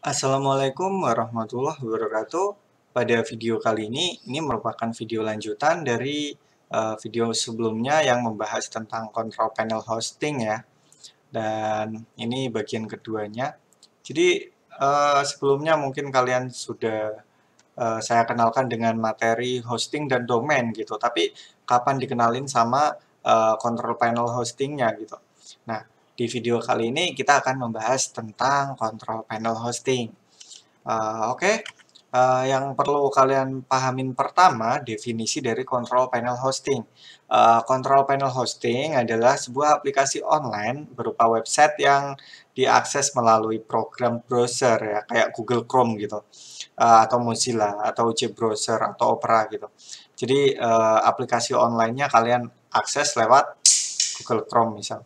Assalamualaikum warahmatullahi wabarakatuh. Pada video kali ini, ini merupakan video lanjutan dari uh, video sebelumnya yang membahas tentang control panel hosting ya. Dan ini bagian keduanya. Jadi uh, sebelumnya mungkin kalian sudah uh, saya kenalkan dengan materi hosting dan domain gitu. Tapi kapan dikenalin sama uh, control panel hostingnya gitu. Nah, di video kali ini kita akan membahas tentang control panel hosting. Uh, Oke, okay. uh, eh, yang perlu kalian pahamin pertama definisi dari control panel hosting. Eh, kontrol control panel hosting adalah sebuah aplikasi online berupa website yang diakses melalui program browser ya, kayak Google Chrome gitu, uh, atau Mozilla, atau UC Browser, atau Opera gitu. Jadi uh, aplikasi onlinenya kalian akses lewat Google Chrome misal.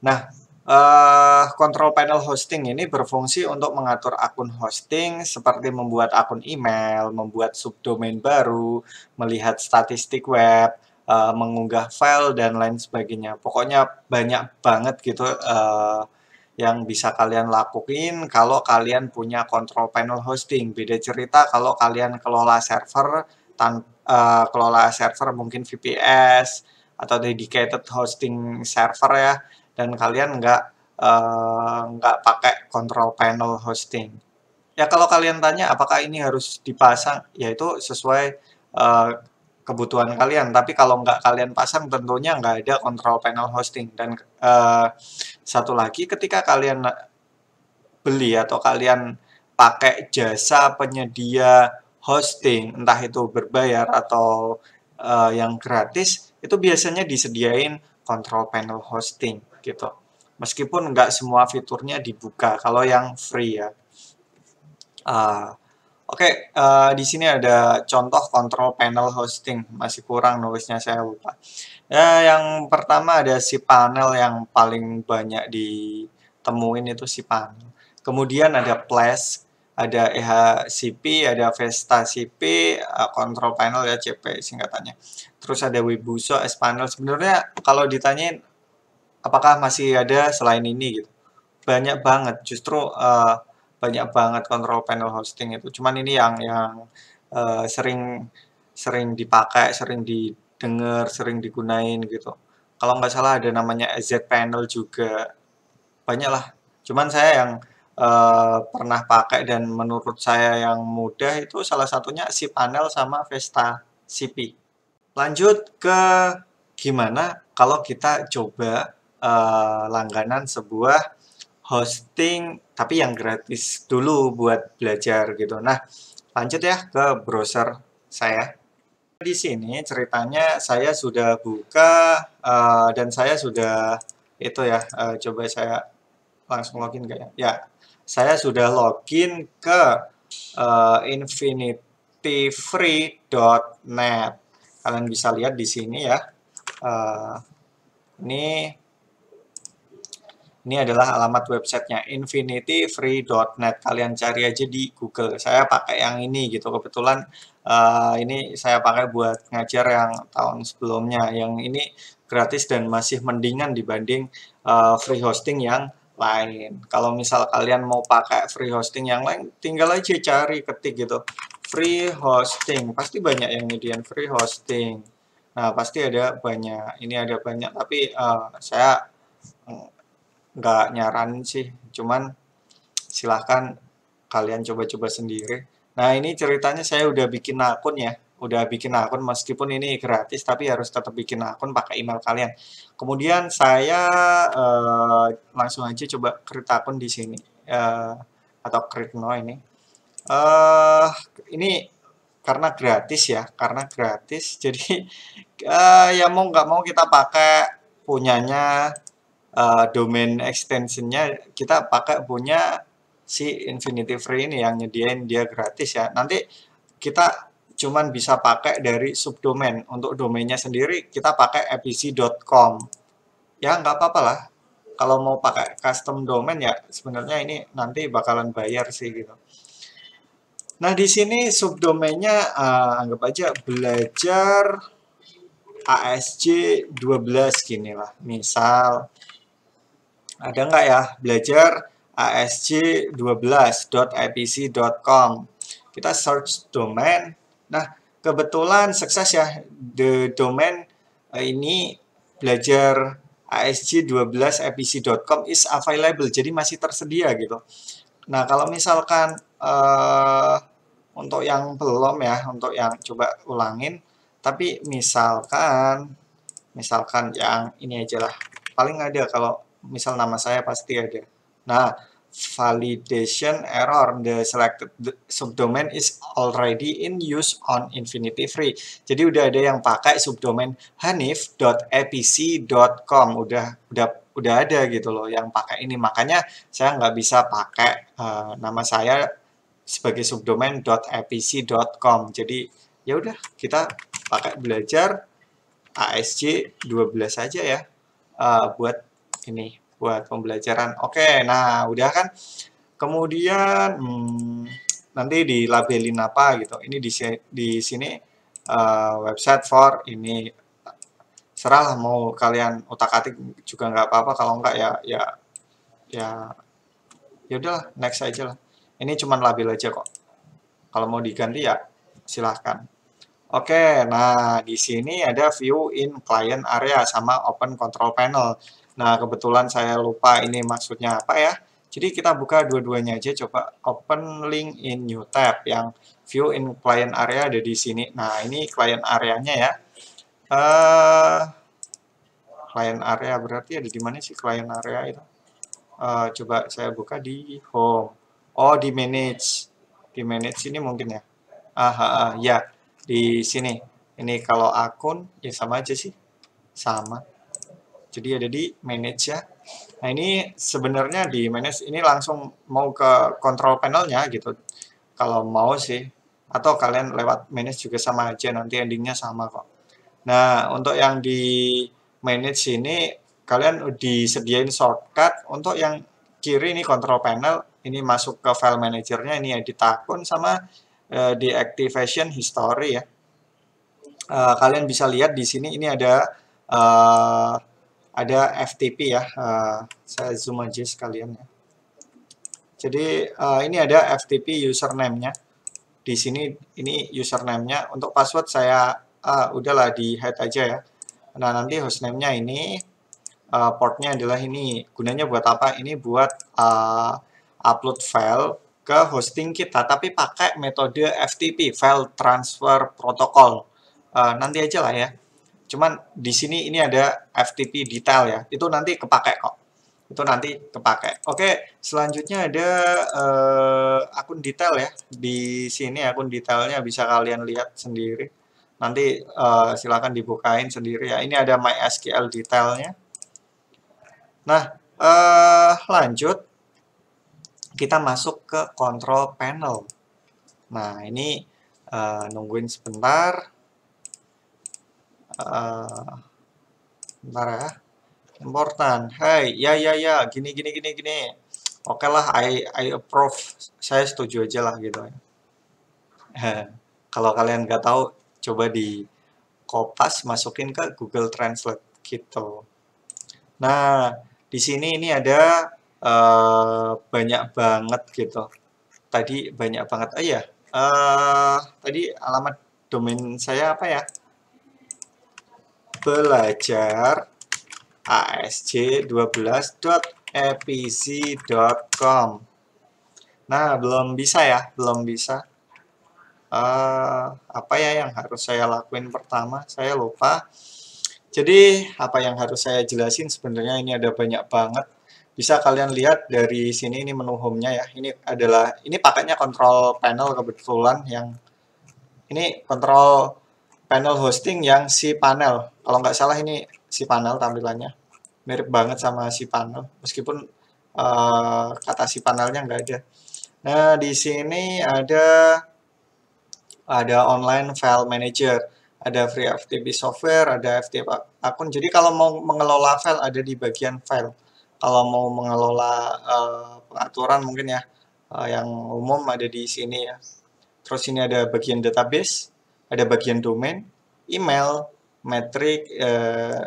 Nah, uh, control panel hosting ini berfungsi untuk mengatur akun hosting seperti membuat akun email, membuat subdomain baru, melihat statistik web, uh, mengunggah file dan lain sebagainya. Pokoknya banyak banget gitu uh, yang bisa kalian lakuin kalau kalian punya control panel hosting. Beda cerita kalau kalian kelola server, tan uh, kelola server mungkin VPS atau dedicated hosting server ya dan kalian nggak eh, nggak uh, pakai control panel hosting. Ya kalau kalian tanya apakah ini harus dipasang, yaitu sesuai uh, kebutuhan kalian. Tapi kalau nggak kalian pasang, tentunya nggak ada control panel hosting. Dan uh, satu lagi, ketika kalian beli atau kalian pakai jasa penyedia hosting, entah itu berbayar atau uh, yang gratis, itu biasanya disediain control panel hosting gitu. Meskipun nggak semua fiturnya dibuka, kalau yang free ya. Uh, Oke, okay, uh, eh, di sini ada contoh control panel hosting. Masih kurang nulisnya, saya lupa. Ya, yang pertama ada si panel yang paling banyak ditemuin itu si panel. Kemudian ada Flash, ada EHCP, ada Vesta CP, eh, control panel ya CP singkatannya. Terus ada webuso S panel. Sebenarnya kalau ditanyain apakah masih ada selain ini gitu banyak banget justru uh, banyak banget kontrol panel hosting itu cuman ini yang yang uh, sering sering dipakai sering didengar sering digunain gitu kalau nggak salah ada namanya Z panel juga banyak lah cuman saya yang uh, pernah pakai dan menurut saya yang mudah itu salah satunya si panel sama Vesta CP lanjut ke gimana kalau kita coba Eh, langganan sebuah hosting tapi yang gratis dulu buat belajar gitu. Nah, lanjut ya ke browser saya. Di sini ceritanya saya sudah buka uh, dan saya sudah itu ya, uh, coba saya langsung login kayaknya. Ya, saya sudah login ke uh, infinityfree.net. Kalian bisa lihat di sini ya. Uh, ini ini adalah alamat websitenya infinityfree.net. Kalian cari aja di Google. Saya pakai yang ini gitu. Kebetulan uh, ini saya pakai buat ngajar yang tahun sebelumnya. Yang ini gratis dan masih mendingan dibanding uh, free hosting yang lain. Kalau misal kalian mau pakai free hosting yang lain, tinggal aja cari ketik gitu. Free hosting. Pasti banyak yang median free hosting. Nah, pasti ada banyak. Ini ada banyak, tapi uh, saya nggak nyaran sih cuman silahkan kalian coba-coba sendiri nah ini ceritanya saya udah bikin akun ya udah bikin akun meskipun ini gratis tapi harus tetap bikin akun pakai email kalian kemudian saya eh, langsung aja coba create akun di sini eh, atau create no ini eh, ini karena gratis ya karena gratis jadi uh, ya mau nggak mau kita pakai punyanya uh, domain extensionnya kita pakai punya si Infinity Free ini yang nyediain dia gratis ya. Nanti kita cuman bisa pakai dari subdomain. Untuk domainnya sendiri kita pakai abc.com Ya nggak apa-apa lah. Kalau mau pakai custom domain ya sebenarnya ini nanti bakalan bayar sih gitu. Nah di sini subdomainnya uh, anggap aja belajar asj 12 gini lah. Misal ada nggak ya? Belajar asc 12ipccom Kita search domain. Nah, kebetulan sukses ya. The domain eh, ini belajar asg 12 ipccom is available. Jadi masih tersedia gitu. Nah, kalau misalkan uh, untuk yang belum ya, untuk yang coba ulangin, tapi misalkan misalkan yang ini aja lah. Paling ada kalau misal nama saya pasti ada. Nah, validation error the selected subdomain is already in use on Infinity Free. Jadi udah ada yang pakai subdomain hanif.apc.com udah udah udah ada gitu loh yang pakai ini. Makanya saya nggak bisa pakai uh, nama saya sebagai subdomain .apc.com. Jadi ya udah kita pakai belajar ASJ 12 saja ya uh, buat sini buat pembelajaran. Oke, nah udah kan. Kemudian hmm, nanti labelin apa gitu. Ini di, di sini uh, website for ini serahlah mau kalian otak atik juga nggak apa-apa kalau nggak ya ya ya ya udahlah next aja lah. Ini cuman label aja kok. Kalau mau diganti ya silahkan. Oke, nah di sini ada view in client area sama open control panel. Nah, kebetulan saya lupa ini maksudnya apa ya. Jadi kita buka dua-duanya aja, coba open link in new tab yang view in client area ada di sini. Nah, ini client areanya ya. Uh, client area berarti ada di mana sih client area itu? Uh, coba saya buka di home. Oh, di manage. Di manage ini mungkin ya. Ah, ah, ah, ya, di sini. Ini kalau akun ya sama aja sih. Sama jadi ada di manage ya. Nah ini sebenarnya di manage ini langsung mau ke control panelnya gitu. Kalau mau sih. Atau kalian lewat manage juga sama aja nanti endingnya sama kok. Nah untuk yang di manage ini kalian disediain shortcut untuk yang kiri ini control panel ini masuk ke file manajernya ini edit akun sama uh, eh, di activation history ya. Uh, kalian bisa lihat di sini ini ada uh, ada FTP ya uh, saya zoom aja sekalian ya jadi uh, ini ada FTP username-nya di sini ini username-nya untuk password saya uh, udahlah di head aja ya nah nanti hostname-nya ini uh, portnya adalah ini gunanya buat apa ini buat uh, upload file ke hosting kita tapi pakai metode FTP file transfer protocol uh, nanti aja lah ya Cuman di sini ini ada FTP detail ya. Itu nanti kepake kok. Itu nanti kepake. Oke, selanjutnya ada uh, akun detail ya. Di sini akun detailnya bisa kalian lihat sendiri. Nanti uh, silakan dibukain sendiri ya. Ini ada MySQL detailnya. Nah, uh, lanjut kita masuk ke control panel. Nah, ini uh, nungguin sebentar. Eh, bentar ya important hey ya ya ya gini gini gini gini oke okay lah I, I approve saya setuju aja lah gitu kalau kalian nggak tahu coba di kopas masukin ke Google Translate gitu nah di sini ini ada uh, banyak banget gitu tadi banyak banget Oh ya uh, tadi alamat domain saya apa ya belajar asj12.epc.com Nah, belum bisa ya, belum bisa. Uh, apa ya yang harus saya lakuin pertama? Saya lupa. Jadi, apa yang harus saya jelasin sebenarnya ini ada banyak banget. Bisa kalian lihat dari sini ini menu home-nya ya. Ini adalah ini paketnya control panel kebetulan yang ini kontrol panel hosting yang si panel. Kalau nggak salah ini si panel tampilannya mirip banget sama si panel meskipun uh, kata si panelnya nggak ada. Nah di sini ada ada online file manager, ada free FTP software, ada FTP akun. Jadi kalau mau mengelola file ada di bagian file. Kalau mau mengelola uh, pengaturan mungkin ya uh, yang umum ada di sini ya. Terus ini ada bagian database ada bagian domain, email, metric, eh,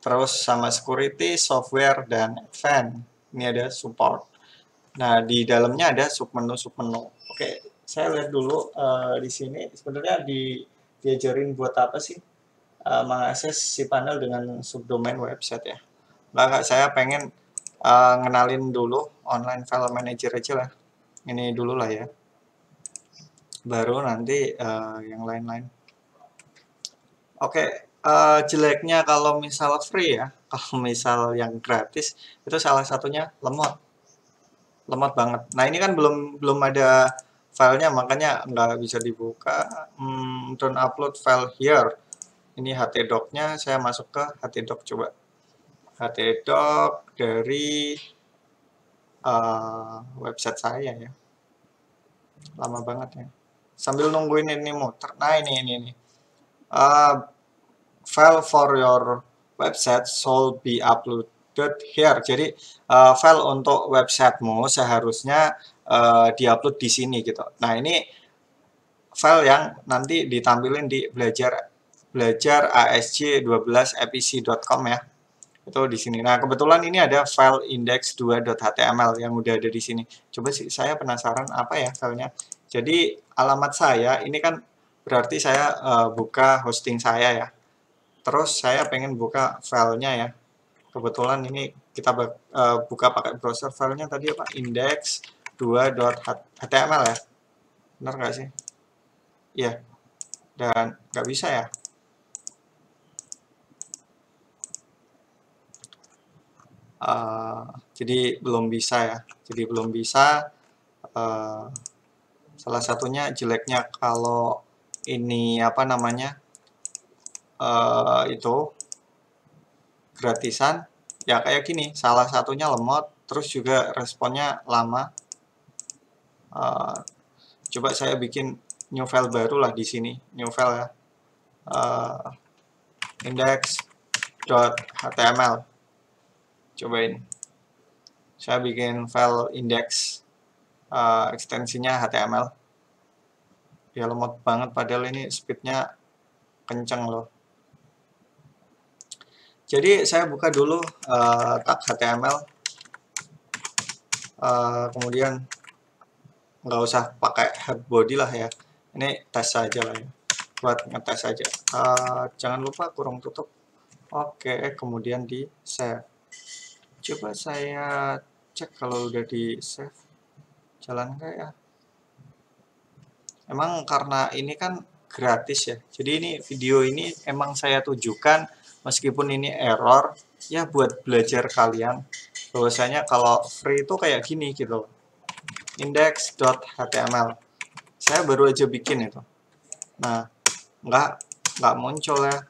terus sama security, software, dan fan. Ini ada support. Nah, di dalamnya ada submenu-submenu. Oke, saya lihat dulu eh, di sini. Sebenarnya di, diajarin buat apa sih? Eh, mengakses si panel dengan subdomain website ya. Nah, saya pengen eh, ngenalin dulu online file manager aja lah. Ini dulu lah ya baru nanti uh, yang lain-lain. Oke, okay, uh, eh, jeleknya kalau misal free ya, kalau misal yang gratis itu salah satunya lemot, lemot banget. Nah ini kan belum belum ada filenya makanya nggak bisa dibuka. Hmm, don't upload file here. Ini htdoc-nya saya masuk ke htdoc coba. htdoc dari uh, website saya ya. Lama banget ya sambil nungguin ini muter nah ini ini ini uh, file for your website should be uploaded here jadi uh, file untuk websitemu seharusnya uh, diupload di sini gitu nah ini file yang nanti ditampilin di belajar belajar asj12fec.com ya itu di sini. Nah, kebetulan ini ada file index2.html yang udah ada di sini. Coba sih saya penasaran apa ya filenya. Jadi alamat saya ini kan berarti saya uh, buka hosting saya ya. Terus saya pengen buka filenya ya. Kebetulan ini kita uh, buka pakai browser filenya tadi apa? index2.html ya. Benar nggak sih? Iya. Dan nggak bisa ya. Uh, jadi belum bisa ya. Jadi belum bisa. Uh, Salah satunya jeleknya kalau ini apa namanya uh, itu gratisan ya kayak gini salah satunya lemot terus juga responnya lama uh, coba saya bikin new file baru lah di sini new file ya uh, .html cobain saya bikin file index uh, ekstensinya HTML ya lemot banget padahal ini speednya kenceng loh jadi saya buka dulu uh, eh, tag HTML uh, eh, kemudian nggak usah pakai head body lah ya ini tes saja lah ya buat ngetes saja uh, jangan lupa kurung tutup oke okay, kemudian di save coba saya cek kalau udah di save jalan kayak ya? emang karena ini kan gratis ya jadi ini video ini emang saya tujukan meskipun ini error ya buat belajar kalian bahwasanya kalau free itu kayak gini gitu index.html saya baru aja bikin itu nah enggak enggak muncul ya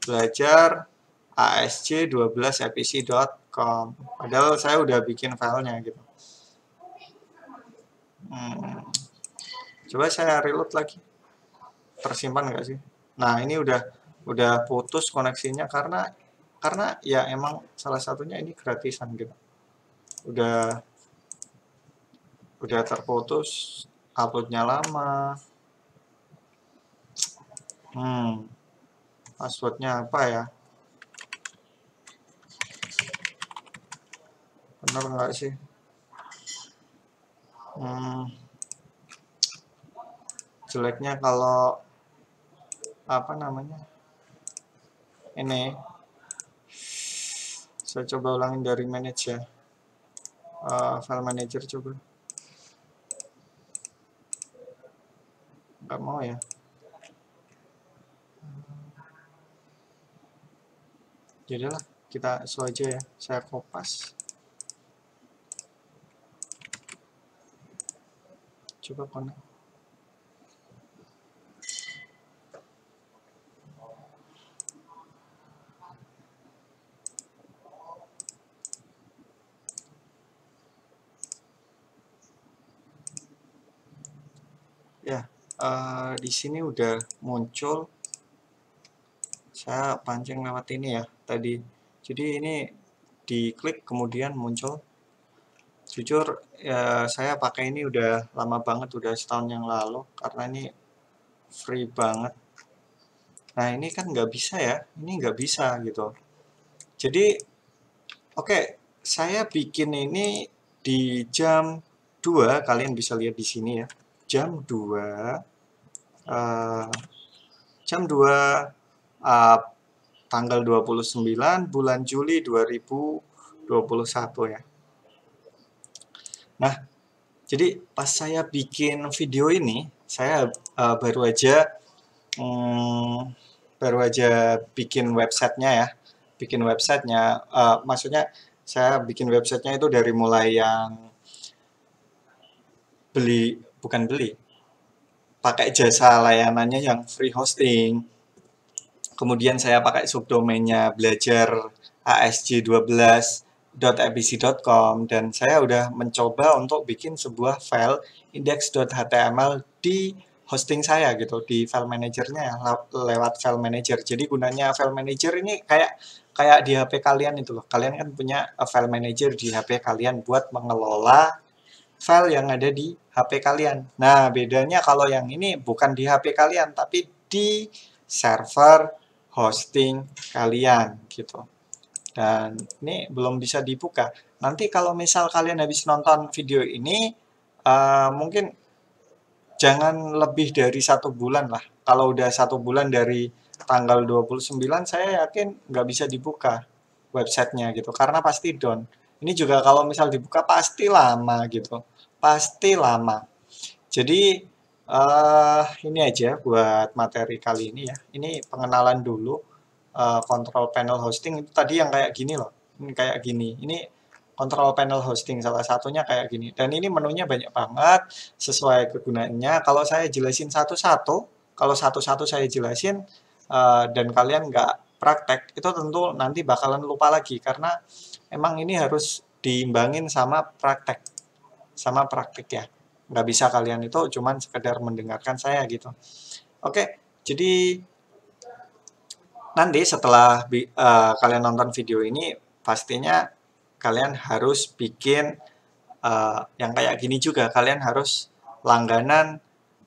belajar asc12fpc.com padahal saya udah bikin filenya gitu Hmm. Coba saya reload lagi. Tersimpan nggak sih? Nah, ini udah udah putus koneksinya karena karena ya emang salah satunya ini gratisan gitu. Udah udah terputus, uploadnya lama. Hmm. Passwordnya apa ya? Benar nggak sih? hmm, jeleknya kalau apa namanya ini saya coba ulangin dari manage ya uh, eh, file manager coba nggak mau ya jadilah kita so aja ya saya kopas coba connect ya uh, di sini udah muncul saya pancing lewat ini ya tadi jadi ini diklik kemudian muncul jujur ya saya pakai ini udah lama banget udah setahun yang lalu karena ini free banget nah ini kan nggak bisa ya ini nggak bisa gitu jadi oke okay, saya bikin ini di jam 2 kalian bisa lihat di sini ya jam 2 uh, eh, jam 2 uh, eh, tanggal 29 bulan Juli 2021 ya Nah, jadi pas saya bikin video ini, saya uh, baru aja um, baru aja bikin websitenya ya, bikin websitenya. Uh, maksudnya saya bikin websitenya itu dari mulai yang beli bukan beli, pakai jasa layanannya yang free hosting. Kemudian saya pakai subdomainnya belajar ASJ12 .abc.com dan saya udah mencoba untuk bikin sebuah file index.html di hosting saya gitu di file manajernya lewat file manager. Jadi gunanya file manager ini kayak kayak di HP kalian itu loh. Kalian kan punya eh, file manager di HP kalian buat mengelola file yang ada di HP kalian. Nah, bedanya kalau yang ini bukan di HP kalian tapi di server hosting kalian gitu dan ini belum bisa dibuka nanti kalau misal kalian habis nonton video ini uh, mungkin jangan lebih dari satu bulan lah kalau udah satu bulan dari tanggal 29 saya yakin nggak bisa dibuka websitenya gitu karena pasti down ini juga kalau misal dibuka pasti lama gitu pasti lama jadi uh, ini aja buat materi kali ini ya ini pengenalan dulu Eh, control panel hosting itu tadi yang kayak gini loh ini hmm, kayak gini ini control panel hosting salah satunya kayak gini dan ini menunya banyak banget sesuai kegunaannya kalau saya jelasin satu-satu kalau satu-satu saya jelasin uh, dan kalian nggak praktek itu tentu nanti bakalan lupa lagi karena emang ini harus diimbangin sama praktek sama praktek ya nggak bisa kalian itu cuman sekedar mendengarkan saya gitu oke jadi nanti setelah uh, kalian nonton video ini pastinya kalian harus bikin uh, yang kayak gini juga kalian harus langganan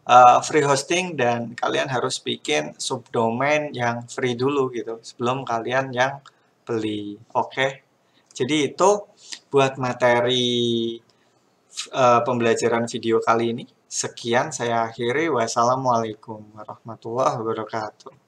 uh, free hosting dan kalian harus bikin subdomain yang free dulu gitu sebelum kalian yang beli oke okay? jadi itu buat materi uh, pembelajaran video kali ini sekian saya akhiri wassalamualaikum warahmatullahi wabarakatuh